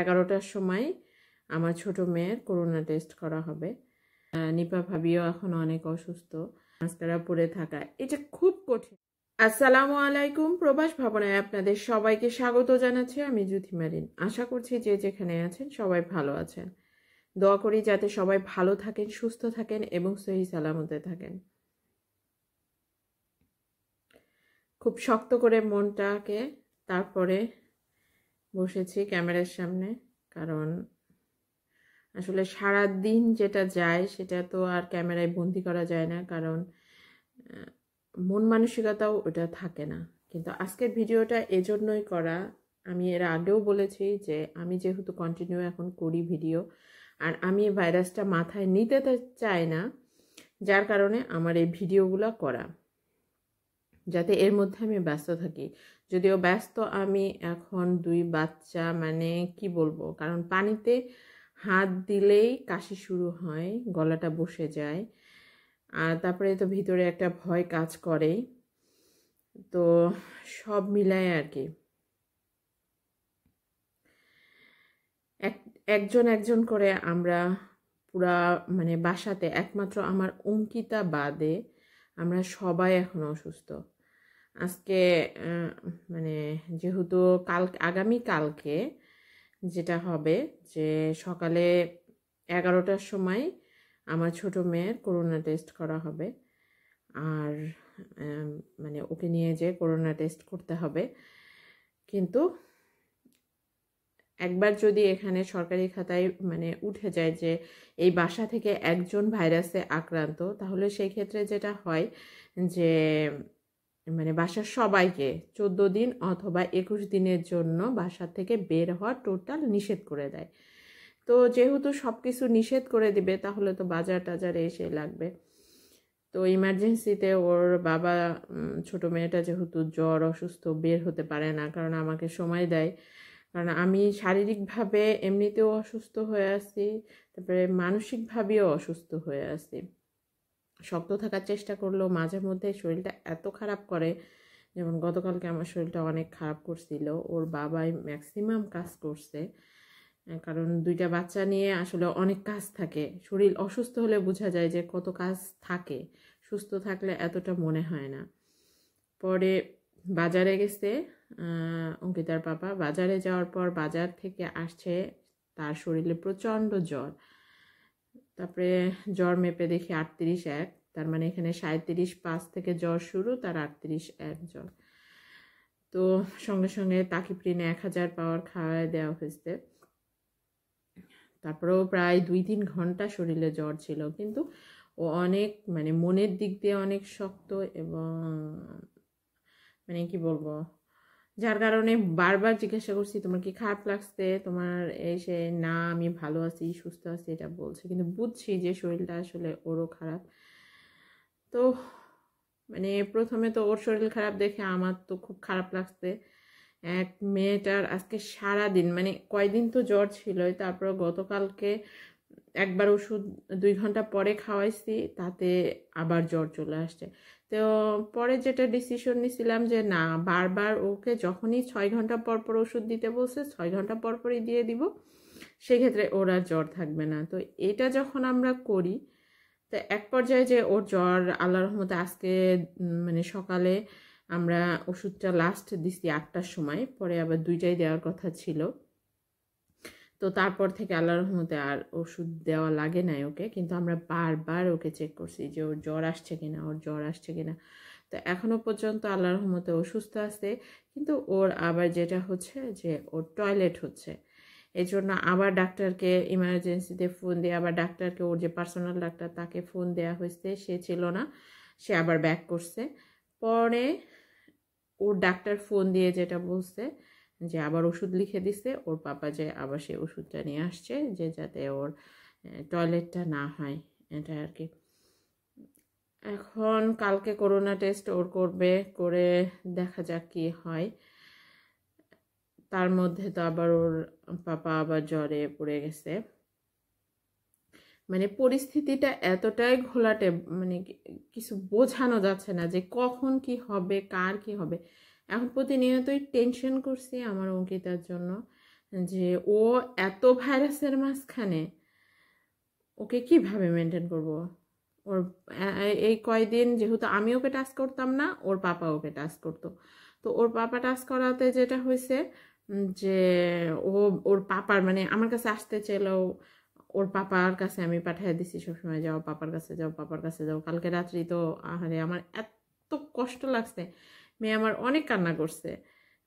এগারোটার সময় আমার ছোট মেয়ের করোনা টেস্ট করা হবে নিপা ভাবিও এখন অনেক অসুস্থ মাস্কারা পরে থাকা এটা খুব কঠিন আসসালামু আলাইকুম প্রবাস ভাবনায় আপনাদের সবাইকে স্বাগত জানাচ্ছি আমি জ্যোতি মারিন আশা করছি যে যেখানে আছেন সবাই ভালো আছেন দোয়া করি যাতে সবাই ভালো থাকেন সুস্থ থাকেন এবং সহি সালামতে থাকেন খুব শক্ত করে মনটাকে তারপরে বসেছি ক্যামেরার সামনে কারণ আসলে সারা দিন যেটা যায় সেটা তো আর ক্যামেরায় বন্দি করা যায় না কারণ মন মানসিকতাও ওটা থাকে না কিন্তু আজকের ভিডিওটা এজন্যই করা আমি এর আগেও বলেছি যে আমি যেহেতু কন্টিনিউ এখন করি ভিডিও আর আমি ভাইরাসটা মাথায় নিতে চাই না যার কারণে আমার এই ভিডিওগুলো করা যাতে এর মধ্যে আমি ব্যস্ত থাকি যদিও ব্যস্ত আমি এখন দুই বাচ্চা মানে কি বলবো কারণ পানিতে হাত দিলেই কাশি শুরু হয় গলাটা বসে যায় আর তারপরে তো ভিতরে একটা ভয় কাজ করে তো সব মিলায় আর কি এক একজন একজন করে আমরা পুরা মানে বাসাতে একমাত্র আমার অঙ্কিতা বাদে আমরা সবাই এখন অসুস্থ আজকে মানে যেহেতু কাল আগামী কালকে যেটা হবে যে সকালে এগারোটার সময় আমার ছোট মেয়ের করোনা টেস্ট করা হবে আর মানে ওকে নিয়ে যে করোনা টেস্ট করতে হবে কিন্তু একবার যদি এখানে সরকারি খাতায় মানে উঠে যায় যে এই বাসা থেকে একজন ভাইরাসে আক্রান্ত তাহলে সেই ক্ষেত্রে যেটা হয় যে মানে বাসার সবাইকে ১৪ দিন অথবা একুশ দিনের জন্য বাসা থেকে বের হওয়া টোটাল নিষেধ করে দেয় তো যেহেতু সব কিছু নিষেধ করে দিবে তাহলে তো বাজার টাজার এসে লাগবে তো ইমার্জেন্সিতে ওর বাবা ছোট মেয়েটা যেহেতু জ্বর অসুস্থ বের হতে পারে না কারণ আমাকে সময় দেয় কারণ আমি শারীরিকভাবে এমনিতেও অসুস্থ হয়ে আছি তারপরে মানসিকভাবেও অসুস্থ হয়ে আছি শক্ত থাকার চেষ্টা করলেও মাঝে মধ্যে শরীরটা এত খারাপ করে যেমন গতকালকে আমার শরীরটা অনেক খারাপ করছিল ওর বাবাই ম্যাক্সিমাম কাজ করছে কারণ দুইটা বাচ্চা নিয়ে আসলে অনেক কাজ থাকে শরীর অসুস্থ হলে বোঝা যায় যে কত কাজ থাকে সুস্থ থাকলে এতটা মনে হয় না পরে বাজারে গেছে অঙ্কিতার পাপা বাজারে যাওয়ার পর বাজার থেকে আসছে তার শরীরে প্রচণ্ড জ্বর তারপরে জ্বর মেপে দেখি আটত্রিশ এক তার মানে এখানে সাঁত্রিশ পাঁচ থেকে জ্বর শুরু তার আটত্রিশ এক জ্বর তো সঙ্গে সঙ্গে তাকিপ্রিন এক হাজার পাওয়ার খাওয়ায় দেওয়া হয়েছে তারপরেও প্রায় দুই তিন ঘন্টা শরীরে জ্বর ছিল কিন্তু ও অনেক মানে মনের দিক দিয়ে অনেক শক্ত এবং মানে কি বলবো যার কারণে বারবার জিজ্ঞাসা করছি তোমার কি খারাপ লাগছে তোমার এসে না আমি ভালো আছি সুস্থ আছি এটা বলছে কিন্তু বুঝছি যে শরীরটা আসলে ওরও খারাপ তো মানে প্রথমে তো ওর শরীর খারাপ দেখে আমার তো খুব খারাপ লাগছে এক মেয়েটার আজকে সারা দিন মানে কয়দিন তো জ্বর ছিলই তারপর গতকালকে একবার ওষুধ দুই ঘন্টা পরে খাওয়াইছি তাতে আবার জ্বর চলে আসছে তো পরে যেটা ডিসিশন নিছিলাম যে না বারবার ওকে যখনই ছয় ঘন্টা পর পর ওষুধ দিতে বলছে ছয় ঘন্টা পর পরই দিয়ে দিব সেক্ষেত্রে ওর আর জ্বর থাকবে না তো এটা যখন আমরা করি তো এক পর্যায়ে যে ওর জ্বর আল্লাহর রহমতে আজকে মানে সকালে আমরা ওষুধটা লাস্ট দিছি আটটার সময় পরে আবার দুইটাই দেওয়ার কথা ছিল তো তারপর থেকে আল্লাহ রহমতে আর ওষুধ দেওয়া লাগে নাই ওকে কিন্তু আমরা বারবার ওকে চেক করছি যে ওর জ্বর আসছে কিনা ওর জ্বর আসছে কিনা তো এখনও পর্যন্ত আল্লাহ রহমতে অসুস্থ আছে কিন্তু ওর আবার যেটা হচ্ছে যে ওর টয়লেট হচ্ছে এই জন্য আবার ডাক্তারকে ইমার্জেন্সিতে ফোন দিয়ে আবার ডাক্তারকে ওর যে পার্সোনাল ডাক্তার তাকে ফোন দেয়া হয়েছে সে ছিল না সে আবার ব্যাক করছে পরে ওর ডাক্তার ফোন দিয়ে যেটা বলছে যে আবার ওষুধ লিখে দিছে ওর পাপা যে আবার সেই ওষুধটা নিয়ে আসছে যে যাতে ওর টয়লেটটা না হয় এটা আর কি এখন কালকে করোনা টেস্ট ওর করবে করে দেখা যাক কি হয় তার মধ্যে তো আবার ওর পাপা আবার জ্বরে পড়ে গেছে মানে পরিস্থিতিটা এতটাই ঘোলাটে মানে কিছু বোঝানো যাচ্ছে না যে কখন কি হবে কার কি হবে এখন প্রতিনিয়তই টেনশন করছি আমার অঙ্কিতার জন্য যে ও এত ভাইরাসের মাঝখানে ওকে কিভাবে মেনটেন করব ওর এই কয়দিন যেহেতু আমি ওকে টাচ করতাম না ওর পাপা ওকে টাচ করতো তো ওর পাপা টাচ করাতে যেটা হয়েছে যে ও ওর পাপার মানে আমার কাছে আসতে চাইলেও ওর পাপার কাছে আমি পাঠিয়ে দিছি সবসময় যাও পাপার কাছে যাও পাপার কাছে যাও কালকে রাত্রি তো আহারে আমার এত কষ্ট লাগছে মেয়ে আমার অনেক কান্না করছে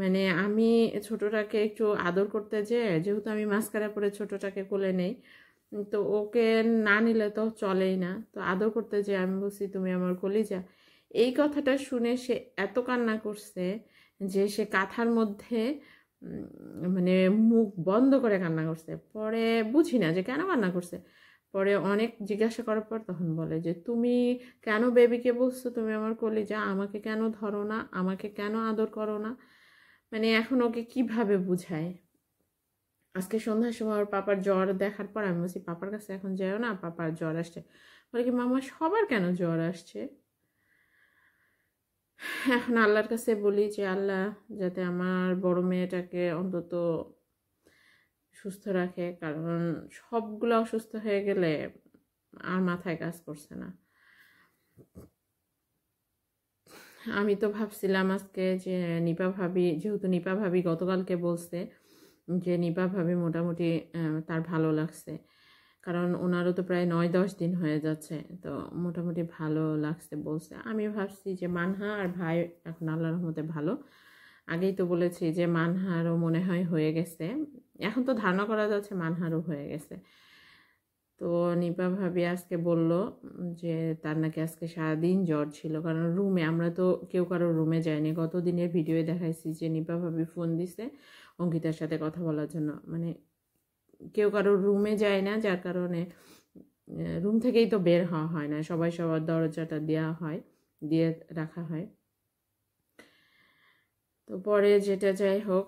মানে আমি ছোটোটাকে একটু আদর করতে যে যেহেতু আমি মাস্কারা পরে ছোটোটাকে কোলে নেই তো ওকে না নিলে তো চলেই না তো আদর করতে যে আমি বলছি তুমি আমার যা এই কথাটা শুনে সে এত কান্না করছে যে সে কাঁথার মধ্যে মানে মুখ বন্ধ করে কান্না করছে পরে বুঝি না যে কেন কান্না করছে পরে অনেক জিজ্ঞাসা করার পর তখন বলে যে তুমি কেন বেবিকে বলছো তুমি আমার যা আমাকে কেন ধরো না আমাকে কেন আদর করো না মানে এখন ওকে কিভাবে বুঝায় আজকে সন্ধ্যার সময় ওর পাপার জ্বর দেখার পর আমি বলছি পাপার কাছে এখন যাও না পাপার জ্বর আসছে বলে কি মামা সবার কেন জ্বর আসছে এখন আল্লাহর কাছে বলি যে আল্লাহ যাতে আমার বড় মেয়েটাকে অন্তত সুস্থ রাখে কারণ সবগুলো অসুস্থ হয়ে গেলে আর মাথায় কাজ করছে না আমি তো ভাবছিলাম আজকে যে নিপা ভাবি যেহেতু নিপা ভাবি গতকালকে বলছে যে নিপা ভাবি মোটামুটি তার ভালো লাগছে কারণ ওনারও তো প্রায় নয় দশ দিন হয়ে যাচ্ছে তো মোটামুটি ভালো লাগছে বলছে আমি ভাবছি যে মানহা আর ভাই এখন আল্লাহ রহমতে ভালো আগেই তো বলেছি যে মানহারও মনে হয় হয়ে গেছে এখন তো ধারণা করা যাচ্ছে মানহারও হয়ে গেছে তো নিপা ভাবি আজকে বলল যে তার নাকি আজকে সারাদিন জ্বর ছিল কারণ রুমে আমরা তো কেউ কারো রুমে যাইনি গত দিনের ভিডিওয়ে দেখাইছি যে নিপা ভাবি ফোন দিছে অঙ্কিতার সাথে কথা বলার জন্য মানে কেউ কারো রুমে যায় না যার কারণে রুম থেকেই তো বের হওয়া হয় না সবাই সবার দরজাটা দেওয়া হয় দিয়ে রাখা হয় তো পরে যেটা যাই হোক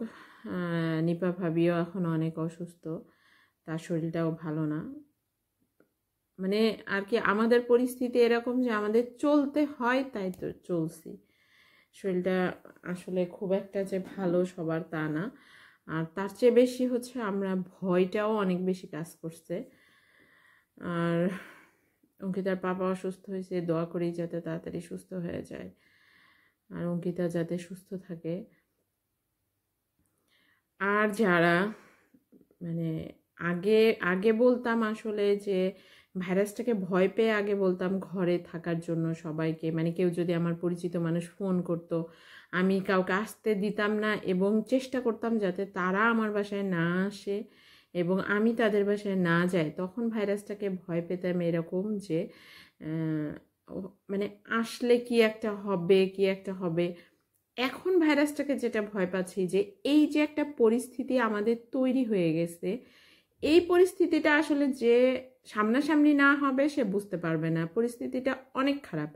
নিপা ভাবিও এখন অনেক অসুস্থ তার শরীরটাও ভালো না মানে আর কি আমাদের পরিস্থিতি এরকম যে আমাদের চলতে হয় তাই তো চলছি শরীরটা আসলে খুব একটা যে ভালো সবার তা না আর তার চেয়ে বেশি হচ্ছে আমরা ভয়টাও অনেক বেশি কাজ করছে আর অঙ্কিতার পাপা অসুস্থ হয়েছে দোয়া করি যাতে তাড়াতাড়ি সুস্থ হয়ে যায় আর অঙ্কিতা যাতে সুস্থ থাকে আর যারা মানে আগে আগে বলতাম আসলে যে ভাইরাসটাকে ভয় পেয়ে আগে বলতাম ঘরে থাকার জন্য সবাইকে মানে কেউ যদি আমার পরিচিত মানুষ ফোন করতো আমি কাউকে আসতে দিতাম না এবং চেষ্টা করতাম যাতে তারা আমার বাসায় না আসে এবং আমি তাদের বাসায় না যাই তখন ভাইরাসটাকে ভয় পেতাম এরকম যে মানে আসলে কি একটা হবে কি একটা হবে এখন ভাইরাসটাকে যেটা ভয় পাচ্ছি যে এই যে একটা পরিস্থিতি আমাদের তৈরি হয়ে গেছে এই পরিস্থিতিটা আসলে যে সামনাসামনি না হবে সে বুঝতে পারবে না পরিস্থিতিটা অনেক খারাপ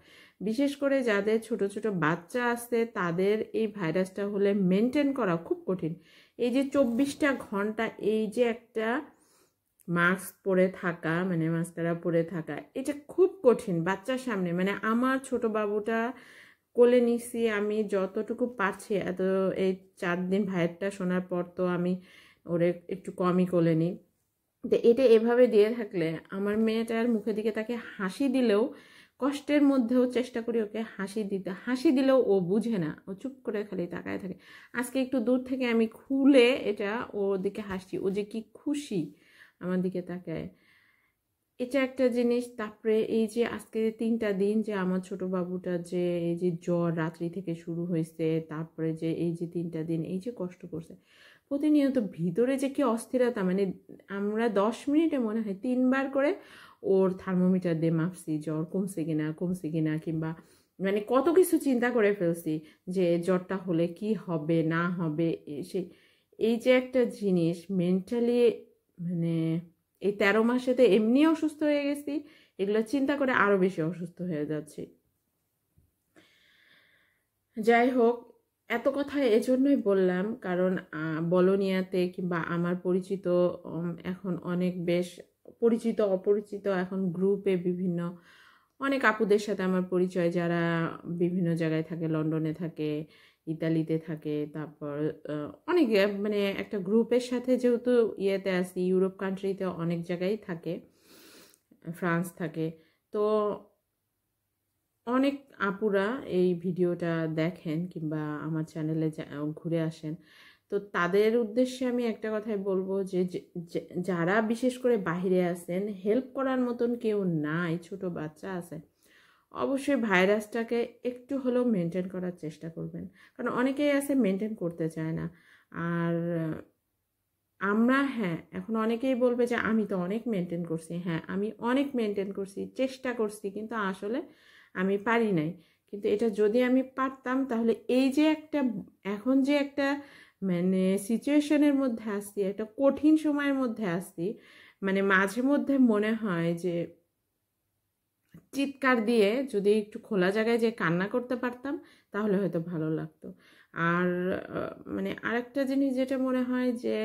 বিশেষ করে যাদের ছোট ছোট বাচ্চা আছে তাদের এই ভাইরাসটা হলে মেনটেন করা খুব কঠিন এই যে চব্বিশটা ঘন্টা এই যে একটা মাস্ক পরে থাকা মানে মাস্কারা পরে থাকা এটা খুব কঠিন বাচ্চার সামনে মানে আমার ছোট বাবুটা কোলে নিছি আমি যতটুকু পারছি এত এই চার দিন ভাইয়েরটা শোনার পর তো আমি ওরে একটু কমই কোলে নিই তো এটা এভাবে দিয়ে থাকলে আমার মেয়েটার মুখের দিকে তাকে হাসি দিলেও কষ্টের মধ্যেও চেষ্টা করি ওকে হাসি দিতে হাসি দিলেও ও বুঝে না ও চুপ করে খালি তাকায় থাকে আজকে একটু দূর থেকে আমি খুলে এটা ওর দিকে হাসি ও যে কি খুশি আমার দিকে তাকায় এটা একটা জিনিস তারপরে এই যে আজকে তিনটা দিন যে আমার ছোট বাবুটা যে এই যে জ্বর রাত্রি থেকে শুরু হয়েছে তারপরে যে এই যে তিনটা দিন এই যে কষ্ট করছে প্রতিনিয়ত ভিতরে যে কি অস্থিরতা মানে আমরা দশ মিনিটে মনে হয় তিনবার করে ওর থার্মোমিটার দিয়ে মাপছি জ্বর কমছে কিনা কমছে কিনা কিংবা মানে কত কিছু চিন্তা করে ফেলছি যে জ্বরটা হলে কি হবে না হবে সে এই যে একটা জিনিস মেন্টালি মানে এই তেরো মাসে তো এমনি অসুস্থ হয়ে গেছি এগুলো চিন্তা করে আরও বেশি অসুস্থ হয়ে যাচ্ছি যাই হোক এত কথা এজন্যই বললাম কারণ বলনিয়াতে কিংবা আমার পরিচিত এখন অনেক বেশ পরিচিত অপরিচিত এখন গ্রুপে বিভিন্ন অনেক আপুদের সাথে আমার পরিচয় যারা বিভিন্ন জায়গায় থাকে লন্ডনে থাকে ইতালিতে থাকে তারপর অনেক মানে একটা গ্রুপের সাথে যেহেতু ইয়েতে আসি ইউরোপ কান্ট্রিতে অনেক জায়গায় থাকে ফ্রান্স থাকে তো অনেক আপুরা এই ভিডিওটা দেখেন কিংবা আমার চ্যানেলে ঘুরে আসেন তো তাদের উদ্দেশ্যে আমি একটা কথাই বলবো যে যারা বিশেষ করে বাহিরে আসেন হেল্প করার মতন কেউ নাই ছোট বাচ্চা আছে অবশ্যই ভাইরাসটাকে একটু হলেও মেনটেন করার চেষ্টা করবেন কারণ অনেকেই আছে মেনটেন করতে চায় না আর আমরা হ্যাঁ এখন অনেকেই বলবে যে আমি তো অনেক মেনটেন করছি হ্যাঁ আমি অনেক মেনটেন করছি চেষ্টা করছি কিন্তু আসলে আমি পারি নাই কিন্তু এটা যদি আমি পারতাম তাহলে এই যে একটা এখন যে একটা মানে সিচুয়েশনের মধ্যে আসছি একটা কঠিন সময়ের মধ্যে আসছি মানে মাঝে মধ্যে মনে হয় যে চিৎকার দিয়ে যদি একটু খোলা জায়গায় যে কান্না করতে পারতাম তাহলে হয়তো ভালো লাগতো আর মানে আরেকটা জিনিস যেটা মনে হয় যে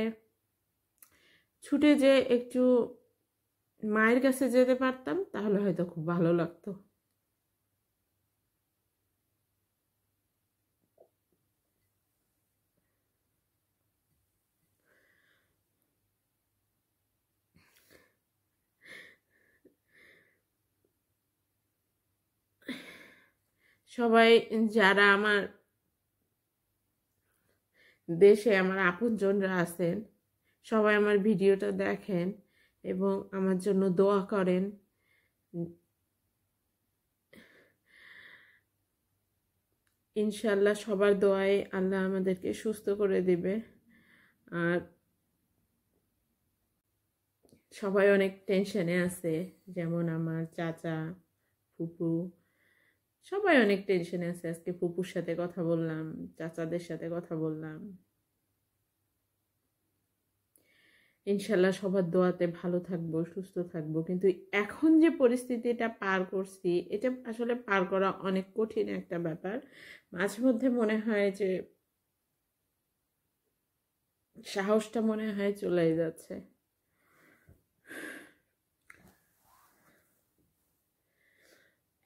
ছুটে যে একটু মায়ের কাছে যেতে পারতাম তাহলে হয়তো খুব ভালো লাগতো সবাই যারা আমার দেশে আমার আপনজনরা আছেন সবাই আমার ভিডিওটা দেখেন এবং আমার জন্য দোয়া করেন ইনশাল্লাহ সবার দোয়ায় আল্লাহ আমাদেরকে সুস্থ করে দেবে আর সবাই অনেক টেনশনে আছে যেমন আমার চাচা ফুপু সবাই অনেক টেনশনে আছে আজকে ফুপুর সাথে কথা বললাম চাচাদের সাথে কথা বললাম ইনশাল্লাহ সবার দোয়াতে ভালো থাকবো সুস্থ থাকবো কিন্তু এখন যে পরিস্থিতি এটা পার করছি এটা আসলে পার করা অনেক কঠিন একটা ব্যাপার মাঝে মধ্যে মনে হয় যে সাহসটা মনে হয় চলে যাচ্ছে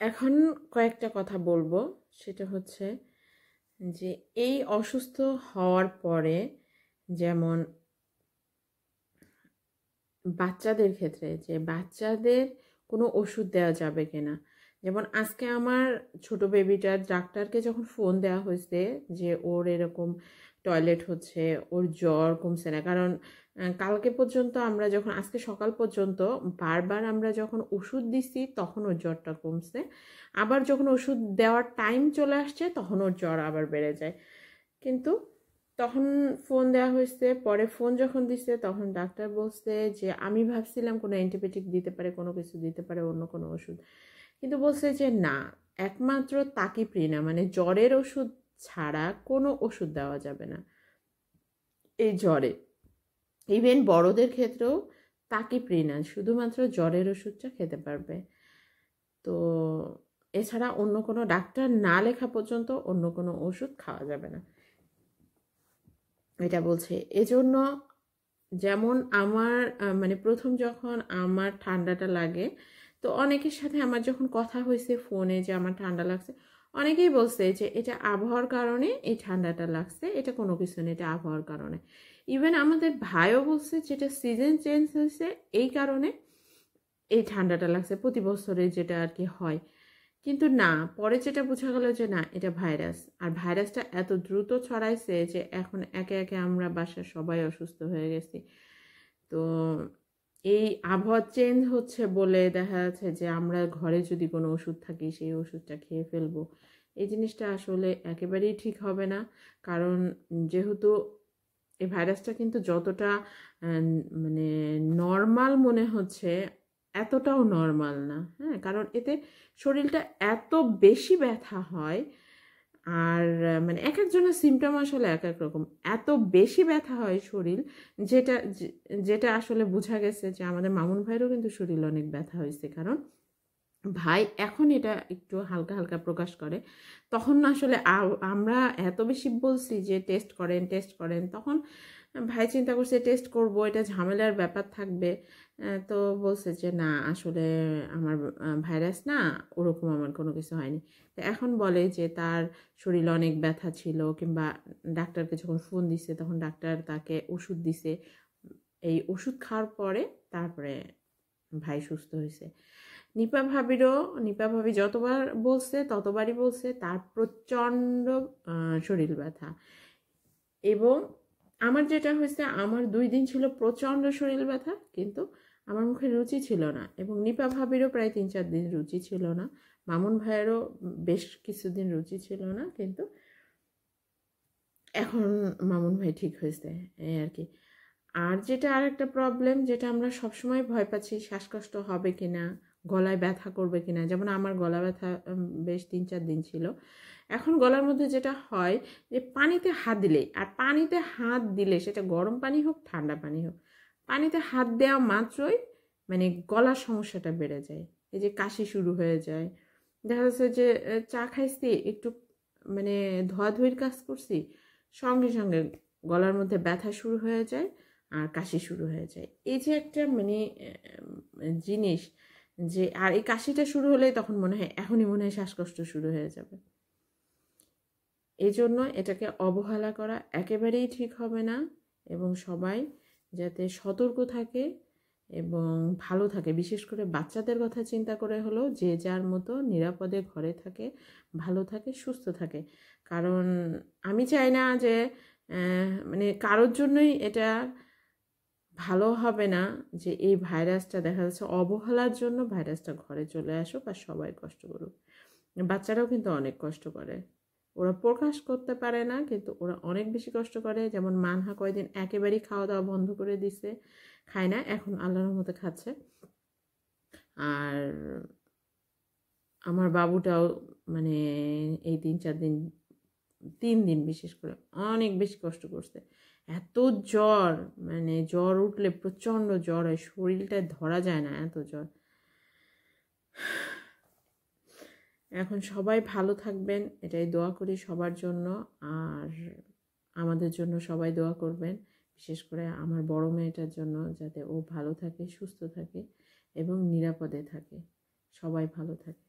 এখন কয়েকটা কথা বলবো সেটা হচ্ছে যে এই অসুস্থ হওয়ার পরে যেমন বাচ্চাদের ক্ষেত্রে যে বাচ্চাদের কোনো ওষুধ দেওয়া যাবে কিনা যেমন আজকে আমার ছোট বেবিটার ডাক্তারকে যখন ফোন দেওয়া হয়েছে যে ওর এরকম টয়লেট হচ্ছে ওর জ্বর কমছে না কারণ কালকে পর্যন্ত আমরা যখন আজকে সকাল পর্যন্ত বারবার আমরা যখন ওষুধ দিছি তখন ওর জ্বরটা কমছে আবার যখন ওষুধ দেওয়ার টাইম চলে আসছে তখন ওর জ্বর আবার বেড়ে যায় কিন্তু তখন ফোন দেওয়া হয়েছে পরে ফোন যখন দিছে তখন ডাক্তার বলছে যে আমি ভাবছিলাম কোনো অ্যান্টিবায়োটিক দিতে পারে কোনো কিছু দিতে পারে অন্য কোনো ওষুধ কিন্তু বলছে যে না একমাত্র না মানে জ্বরের ওষুধ ছাড়া কোনো ওষুধ দেওয়া যাবে না এই জ্বরে ইভেন বড়দের ক্ষেত্রেও তাকে তাকিপ্রিনা শুধুমাত্র জ্বরের ওষুধটা খেতে পারবে তো এছাড়া অন্য কোনো ডাক্তার না লেখা পর্যন্ত অন্য কোনো ওষুধ খাওয়া যাবে না এটা বলছে এজন্য যেমন আমার মানে প্রথম যখন আমার ঠান্ডাটা লাগে তো অনেকের সাথে আমার যখন কথা হয়েছে ফোনে যে আমার ঠান্ডা লাগছে অনেকেই বলছে যে এটা আবহাওয়ার কারণে এই ঠান্ডাটা লাগছে এটা কোনো কিছু না এটা আবহাওয়ার কারণে ইভেন আমাদের ভাইও বলছে যেটা সিজন চেঞ্জ হয়েছে এই কারণে এই ঠান্ডাটা লাগছে প্রতি বছরে যেটা আর কি হয় কিন্তু না পরে যেটা বোঝা গেল যে না এটা ভাইরাস আর ভাইরাসটা এত দ্রুত ছড়াইছে যে এখন একে একে আমরা বাসায় সবাই অসুস্থ হয়ে গেছি তো এই আবহাওয়া চেঞ্জ হচ্ছে বলে দেখা যাচ্ছে যে আমরা ঘরে যদি কোনো ওষুধ থাকি সেই ওষুধটা খেয়ে ফেলবো এই জিনিসটা আসলে একেবারেই ঠিক হবে না কারণ যেহেতু এই ভাইরাসটা কিন্তু যতটা মানে নর্মাল মনে হচ্ছে এতটাও নর্মাল না হ্যাঁ কারণ এতে শরীরটা এত বেশি ব্যথা হয় আর মানে এক একজনের সিমটম আসলে এক এক রকম এত বেশি ব্যথা হয় শরীর যেটা যেটা আসলে বোঝা গেছে যে আমাদের মামুন ভাইয়েরও কিন্তু শরীর অনেক ব্যথা হয়েছে কারণ ভাই এখন এটা একটু হালকা হালকা প্রকাশ করে তখন আসলে আমরা এত বেশি বলছি যে টেস্ট করেন টেস্ট করেন তখন ভাই চিন্তা করছে টেস্ট করব এটা ঝামেলার ব্যাপার থাকবে তো বলছে যে না আসলে আমার ভাইরাস না ওরকম আমার কোনো কিছু হয়নি তো এখন বলে যে তার শরীরে অনেক ব্যথা ছিল কিংবা ডাক্তারকে যখন ফোন দিছে তখন ডাক্তার তাকে ওষুধ দিছে এই ওষুধ খাওয়ার পরে তারপরে ভাই সুস্থ হয়েছে নিপা ভাবিরও নিপা ভাবি যতবার বলছে ততবারই বলছে তার প্রচণ্ড শরীর ব্যথা এবং আমার যেটা হয়েছে আমার দুই দিন ছিল প্রচণ্ড শরীর ব্যথা কিন্তু আমার মুখে রুচি ছিল না এবং নিপা ভাবিরও প্রায় তিন চার দিন রুচি ছিল না মামুন ভাইয়েরও বেশ কিছুদিন রুচি ছিল না কিন্তু এখন মামুন ভাই ঠিক হয়েছে এই আর কি আর যেটা আর একটা প্রবলেম যেটা আমরা সবসময় ভয় পাচ্ছি শ্বাসকষ্ট হবে কি না গলায় ব্যথা করবে কি না যেমন আমার গলা ব্যথা বেশ তিন চার দিন ছিল এখন গলার মধ্যে যেটা হয় যে পানিতে হাত দিলে আর পানিতে হাত দিলে সেটা গরম পানি হোক ঠান্ডা পানি হোক পানিতে হাত দেওয়া মাত্রই মানে গলার সমস্যাটা বেড়ে যায় এই যে কাশি শুরু হয়ে যায় দেখা যাচ্ছে যে চা খাইছি একটু মানে ধোয়াধুয়ির কাজ করছি সঙ্গে সঙ্গে গলার মধ্যে ব্যথা শুরু হয়ে যায় আর কাশি শুরু হয়ে যায় এই যে একটা মানে জিনিস যে আর এই কাশিটা শুরু হলে তখন মনে হয় এখনই মনে হয় শ্বাসকষ্ট শুরু হয়ে যাবে এই জন্য এটাকে অবহেলা করা একেবারেই ঠিক হবে না এবং সবাই যাতে সতর্ক থাকে এবং ভালো থাকে বিশেষ করে বাচ্চাদের কথা চিন্তা করে হলো যে যার মতো নিরাপদে ঘরে থাকে ভালো থাকে সুস্থ থাকে কারণ আমি চাই না যে মানে কারোর জন্যই এটা ভালো হবে না যে এই ভাইরাসটা দেখা যাচ্ছে অবহেলার জন্য ভাইরাসটা ঘরে চলে আসুক আর সবাই কষ্ট করুক বাচ্চারাও কিন্তু অনেক কষ্ট করে ওরা প্রকাশ করতে পারে না কিন্তু ওরা অনেক বেশি কষ্ট করে যেমন মানহা কয়েকদিন একেবারেই খাওয়া দাওয়া বন্ধ করে দিছে খায় না এখন আল্লাহর মতো খাচ্ছে আর আমার বাবুটাও মানে এই তিন চার দিন তিন দিন বিশেষ করে অনেক বেশি কষ্ট করছে এত জ্বর মানে জ্বর উঠলে প্রচণ্ড জ্বর হয় শরীরটা ধরা যায় না এত জ্বর এখন সবাই ভালো থাকবেন এটাই দোয়া করি সবার জন্য আর আমাদের জন্য সবাই দোয়া করবেন বিশেষ করে আমার বড় মেয়েটার জন্য যাতে ও ভালো থাকে সুস্থ থাকে এবং নিরাপদে থাকে সবাই ভালো থাকে